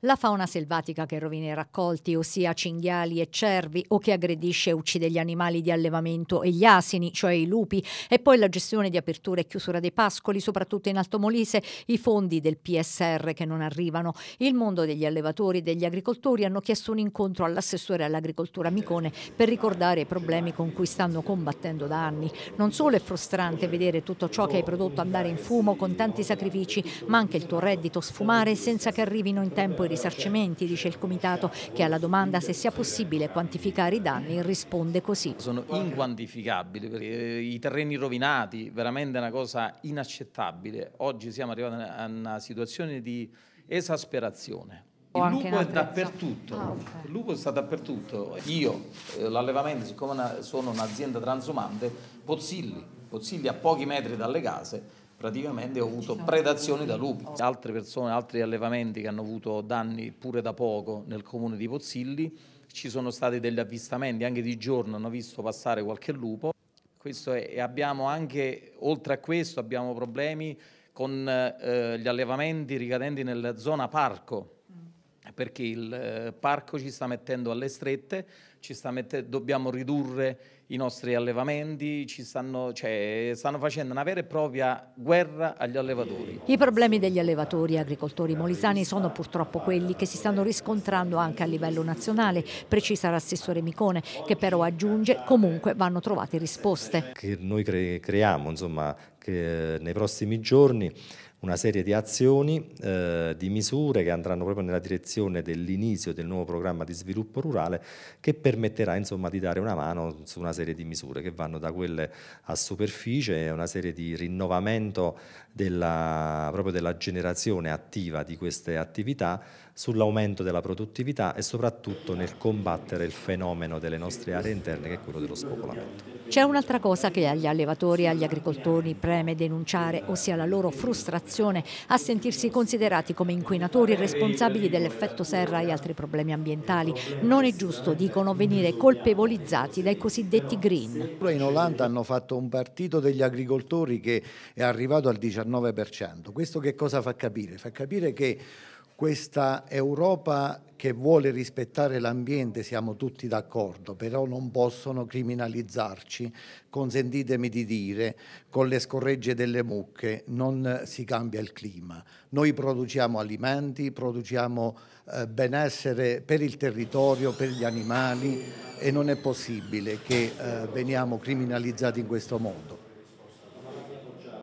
la fauna selvatica che rovina i raccolti, ossia cinghiali e cervi, o che aggredisce e uccide gli animali di allevamento e gli asini, cioè i lupi, e poi la gestione di apertura e chiusura dei pascoli, soprattutto in Alto Molise, i fondi del PSR che non arrivano. Il mondo degli allevatori e degli agricoltori hanno chiesto un incontro all'assessore all'agricoltura Micone per ricordare i problemi con cui stanno combattendo da anni. Non solo è frustrante vedere tutto ciò che hai prodotto andare in fumo con tanti sacrifici, ma anche il tuo reddito sfumare senza che arrivino in tempo i risarcimenti, dice il Comitato, che alla domanda se sia possibile quantificare i danni risponde così. Sono inquantificabili, perché eh, i terreni rovinati, veramente una cosa inaccettabile. Oggi siamo arrivati a una situazione di esasperazione. Il lupo è dappertutto, ah, okay. il lupo sta dappertutto. Io, eh, l'allevamento, siccome una, sono un'azienda transumante, Pozzilli, Pozzilli a pochi metri dalle case, praticamente ho avuto predazioni da lupi. Oh. Altre persone, altri allevamenti che hanno avuto danni pure da poco nel comune di Pozzilli, ci sono stati degli avvistamenti, anche di giorno hanno visto passare qualche lupo. Questo È, e abbiamo anche, oltre a questo, abbiamo problemi con eh, gli allevamenti ricadenti nella zona parco, mm. perché il eh, parco ci sta mettendo alle strette, sta mette, dobbiamo ridurre i nostri allevamenti, ci stanno, cioè, stanno, facendo una vera e propria guerra agli allevatori. I problemi degli allevatori e agricoltori molisani sono purtroppo quelli che si stanno riscontrando anche a livello nazionale, precisa l'assessore Micone, che però aggiunge comunque vanno trovate risposte. Che noi cre creiamo insomma, che nei prossimi giorni una serie di azioni, eh, di misure che andranno proprio nella direzione dell'inizio del nuovo programma di sviluppo rurale che permetterà insomma, di dare una mano su una serie serie di misure che vanno da quelle a superficie, una serie di rinnovamento della, proprio della generazione attiva di queste attività sull'aumento della produttività e soprattutto nel combattere il fenomeno delle nostre aree interne che è quello dello spopolamento. C'è un'altra cosa che agli allevatori e agli agricoltori preme denunciare, ossia la loro frustrazione a sentirsi considerati come inquinatori responsabili dell'effetto serra e altri problemi ambientali. Non è giusto, dicono, venire colpevolizzati dai cosiddetti green. In Olanda hanno fatto un partito degli agricoltori che è arrivato al 19%. Questo che cosa fa capire? Fa capire che questa Europa che vuole rispettare l'ambiente, siamo tutti d'accordo, però non possono criminalizzarci, consentitemi di dire, con le scorregge delle mucche, non si cambia il clima. Noi produciamo alimenti, produciamo eh, benessere per il territorio, per gli animali e non è possibile che eh, veniamo criminalizzati in questo modo.